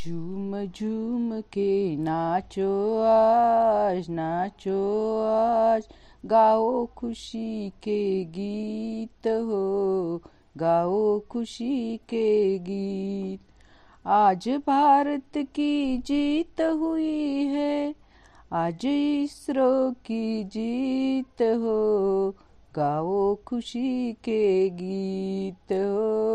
झूम झूम के नाचो आज नाचो आज गाओ खुशी के गीत हो गाओ खुशी के गीत आज भारत की जीत हुई है आज इसरो की जीत हो गाओ खुशी के गीत हो